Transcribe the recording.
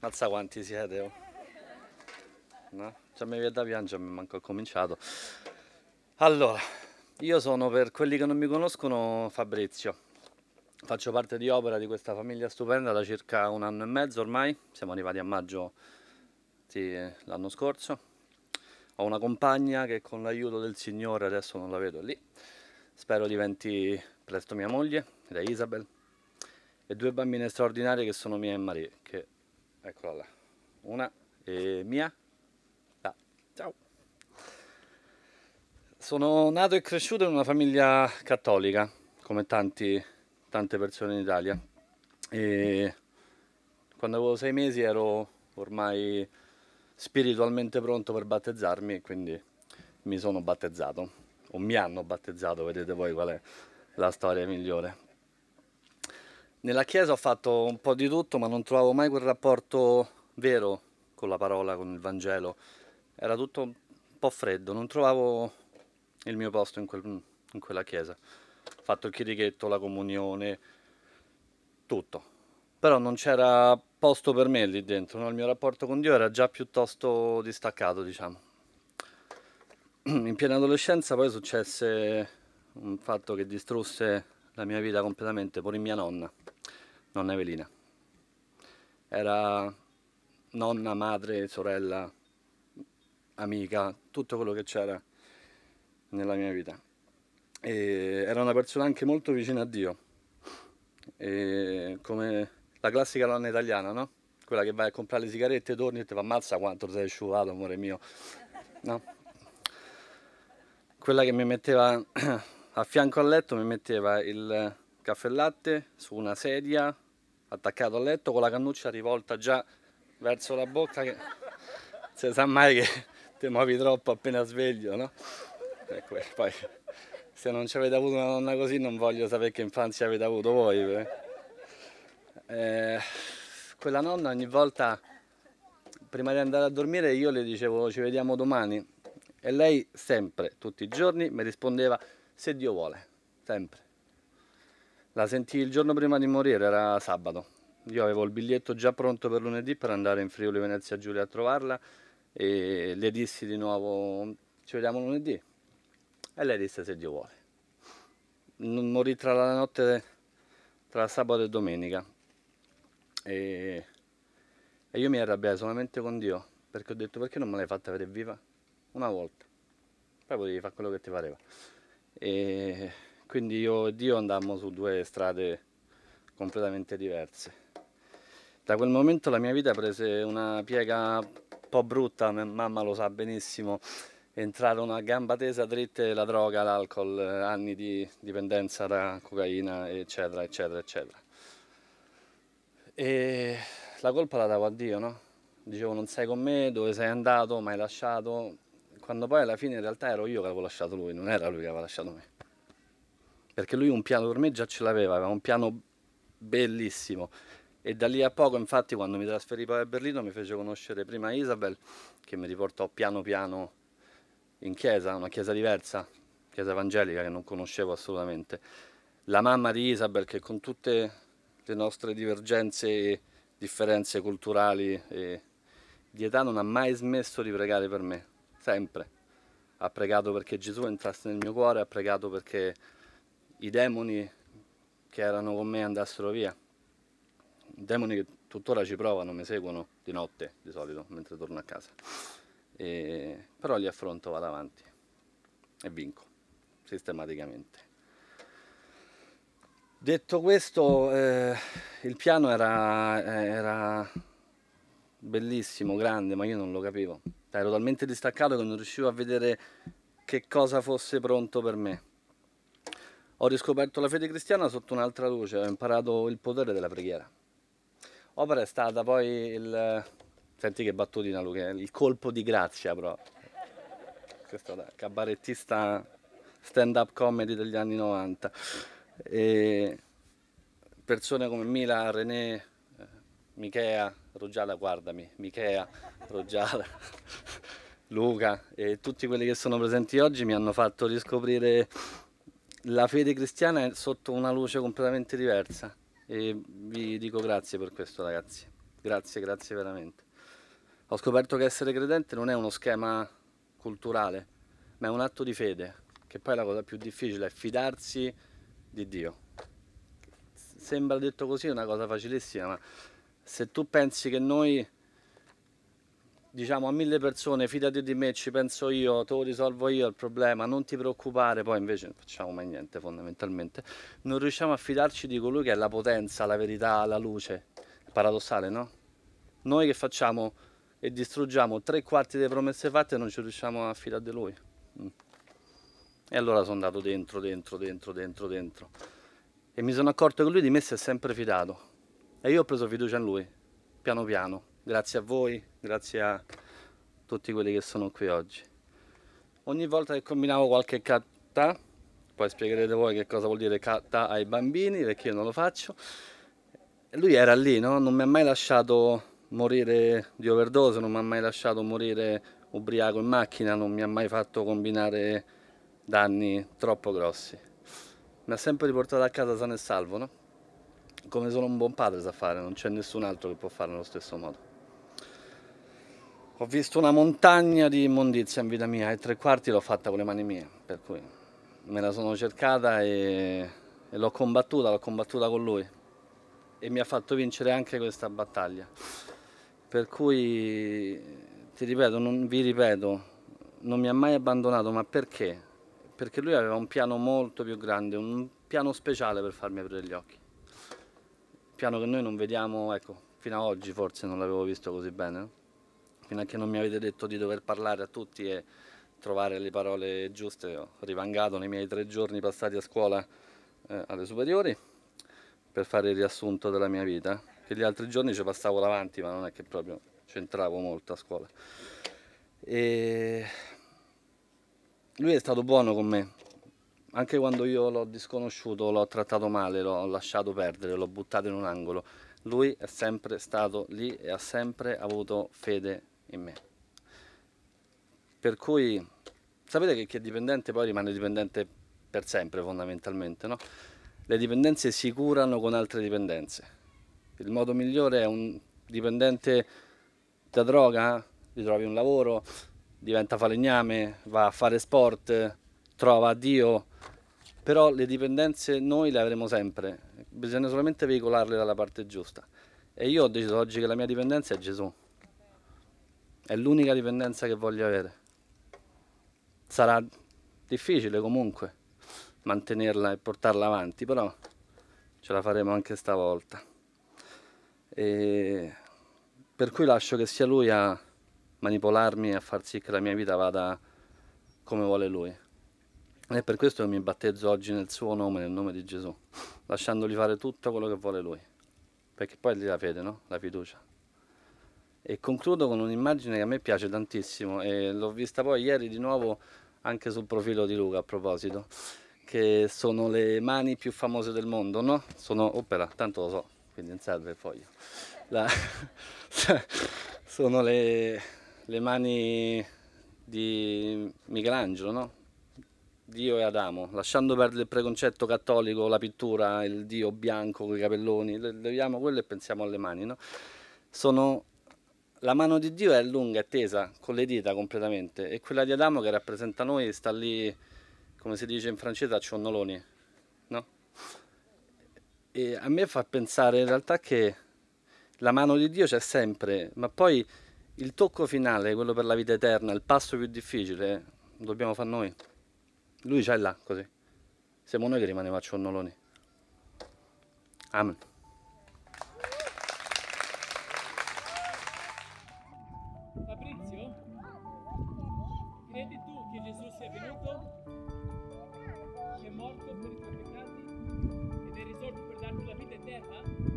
Mazza quanti siete, oh. No? Cioè mi viene da piangere, mi manco ho cominciato. Allora, io sono, per quelli che non mi conoscono, Fabrizio. Faccio parte di Opera, di questa famiglia stupenda, da circa un anno e mezzo ormai. Siamo arrivati a maggio sì, l'anno scorso. Ho una compagna che con l'aiuto del Signore, adesso non la vedo lì, spero diventi presto mia moglie, ed è Isabel, e due bambine straordinarie che sono mia e Marie, che eccola là, una e mia, da. ciao. Sono nato e cresciuto in una famiglia cattolica, come tanti, tante persone in Italia. E quando avevo sei mesi ero ormai spiritualmente pronto per battezzarmi, quindi mi sono battezzato, o mi hanno battezzato, vedete voi qual è la storia migliore. Nella chiesa ho fatto un po' di tutto, ma non trovavo mai quel rapporto vero con la parola, con il Vangelo. Era tutto un po' freddo, non trovavo il mio posto in, quel, in quella chiesa. Ho fatto il chirichetto, la comunione, tutto. Però non c'era posto per me lì dentro, no? il mio rapporto con Dio era già piuttosto distaccato, diciamo. In piena adolescenza poi successe un fatto che distrusse la mia vita completamente, pure mia nonna nonna Evelina. Era nonna, madre, sorella, amica, tutto quello che c'era nella mia vita. E era una persona anche molto vicina a Dio, e come la classica nonna italiana, no? Quella che vai a comprare le sigarette, torni e ti fa ammazza quanto sei asciugato, amore mio. No? Quella che mi metteva a fianco al letto, mi metteva il caffè e latte su una sedia attaccato al letto con la cannuccia rivolta già verso la bocca che si sa mai che ti muovi troppo appena sveglio, no? Ecco, poi se non ci avete avuto una nonna così non voglio sapere che infanzia avete avuto voi. Eh. eh, quella nonna ogni volta prima di andare a dormire io le dicevo ci vediamo domani e lei sempre, tutti i giorni, mi rispondeva se Dio vuole, sempre. La sentì il giorno prima di morire, era sabato. Io avevo il biglietto già pronto per lunedì per andare in Friuli Venezia Giulia a trovarla e le dissi di nuovo ci vediamo lunedì. E lei disse se Dio vuole. Non morì tra la notte, tra sabato e domenica. E, e io mi arrabbiai solamente con Dio, perché ho detto perché non me l'hai fatta vedere viva? Una volta. Poi potevi fare quello che ti pareva. E quindi io e Dio andammo su due strade completamente diverse. Da quel momento la mia vita prese una piega un po' brutta, mamma lo sa benissimo, entrarono a gamba tesa dritte la droga, l'alcol, anni di dipendenza da cocaina, eccetera, eccetera, eccetera. E la colpa la davo a Dio, no? Dicevo non sei con me, dove sei andato, mi hai lasciato, quando poi alla fine in realtà ero io che avevo lasciato lui, non era lui che aveva lasciato me perché lui un piano per me già ce l'aveva, aveva un piano bellissimo. E da lì a poco, infatti, quando mi trasferì poi a Berlino, mi fece conoscere prima Isabel, che mi riportò piano piano in chiesa, una chiesa diversa, chiesa evangelica che non conoscevo assolutamente. La mamma di Isabel, che con tutte le nostre divergenze e differenze culturali e di età non ha mai smesso di pregare per me, sempre. Ha pregato perché Gesù entrasse nel mio cuore, ha pregato perché i demoni che erano con me andassero via. Demoni che tuttora ci provano, mi seguono di notte di solito mentre torno a casa. E, però li affronto, vado avanti e vinco sistematicamente. Detto questo, eh, il piano era, era bellissimo, grande, ma io non lo capivo. Ero talmente distaccato che non riuscivo a vedere che cosa fosse pronto per me. Ho riscoperto la fede cristiana sotto un'altra luce, ho imparato il potere della preghiera. Opera è stata poi il... Senti che battutina Luca, eh, il colpo di grazia però. Questo da cabarettista stand-up comedy degli anni 90. E persone come Mila, René, eh, Michea, Rogiala, guardami, Michea, Rogiala, Luca e tutti quelli che sono presenti oggi mi hanno fatto riscoprire la fede cristiana è sotto una luce completamente diversa e vi dico grazie per questo ragazzi, grazie, grazie veramente. Ho scoperto che essere credente non è uno schema culturale, ma è un atto di fede, che poi è la cosa più difficile, è fidarsi di Dio. Sembra detto così una cosa facilissima, ma se tu pensi che noi diciamo a mille persone fidati di me, ci penso io, te lo risolvo io il problema, non ti preoccupare, poi invece non facciamo mai niente fondamentalmente, non riusciamo a fidarci di colui che è la potenza, la verità, la luce, paradossale no? Noi che facciamo e distruggiamo tre quarti delle promesse fatte non ci riusciamo a fidare di lui. Mm. E allora sono andato dentro, dentro, dentro, dentro, dentro. E mi sono accorto che lui di me si è sempre fidato. E io ho preso fiducia in lui, piano piano grazie a voi, grazie a tutti quelli che sono qui oggi. Ogni volta che combinavo qualche kata, poi spiegherete voi che cosa vuol dire kata ai bambini, perché io non lo faccio, lui era lì, no? non mi ha mai lasciato morire di overdose, non mi ha mai lasciato morire ubriaco in macchina, non mi ha mai fatto combinare danni troppo grossi. Mi ha sempre riportato a casa sano e salvo, no? Come solo un buon padre sa fare, non c'è nessun altro che può fare nello stesso modo. Ho visto una montagna di immondizia in vita mia e tre quarti l'ho fatta con le mani mie, per cui me la sono cercata e, e l'ho combattuta, l'ho combattuta con lui e mi ha fatto vincere anche questa battaglia. Per cui ti ripeto, non, vi ripeto, non mi ha mai abbandonato, ma perché? Perché lui aveva un piano molto più grande, un piano speciale per farmi aprire gli occhi. Piano che noi non vediamo, ecco, fino ad oggi forse non l'avevo visto così bene. No? fino a che non mi avete detto di dover parlare a tutti e trovare le parole giuste, ho rivangato nei miei tre giorni passati a scuola eh, alle superiori per fare il riassunto della mia vita, che gli altri giorni ci passavo davanti, ma non è che proprio c'entravo molto a scuola. E lui è stato buono con me, anche quando io l'ho disconosciuto, l'ho trattato male, l'ho lasciato perdere, l'ho buttato in un angolo, lui è sempre stato lì e ha sempre avuto fede in me. Per cui sapete che chi è dipendente poi rimane dipendente per sempre fondamentalmente, no? Le dipendenze si curano con altre dipendenze. Il modo migliore è un dipendente da droga, gli trovi un lavoro, diventa falegname, va a fare sport, trova Dio, però le dipendenze noi le avremo sempre, bisogna solamente veicolarle dalla parte giusta. E io ho deciso oggi che la mia dipendenza è Gesù. È l'unica dipendenza che voglio avere. Sarà difficile comunque mantenerla e portarla avanti, però ce la faremo anche stavolta. E per cui lascio che sia lui a manipolarmi e a far sì che la mia vita vada come vuole lui. E per questo che mi battezzo oggi nel suo nome, nel nome di Gesù, lasciandogli fare tutto quello che vuole lui. Perché poi lì la fede, no? La fiducia. E concludo con un'immagine che a me piace tantissimo e l'ho vista poi ieri di nuovo anche sul profilo di Luca a proposito, che sono le mani più famose del mondo, no? Sono opera, tanto lo so, quindi non serve il foglio. La... sono le, le mani di Michelangelo, no? Dio e Adamo, lasciando perdere il preconcetto cattolico, la pittura, il Dio bianco con i capelloni, leviamo quello e pensiamo alle mani, no? Sono la mano di Dio è lunga, è tesa, con le dita completamente, e quella di Adamo che rappresenta noi sta lì, come si dice in francese, a cionnoloni, no? E a me fa pensare in realtà che la mano di Dio c'è sempre, ma poi il tocco finale, quello per la vita eterna, il passo più difficile, lo dobbiamo fare noi. Lui c'è là, così. Siamo noi che rimaniamo a cionnoloni. Amen. Dio? Credi tu che Gesù sia venuto, che è morto per i tuoi peccati ed è risorto per darti la vita eterna?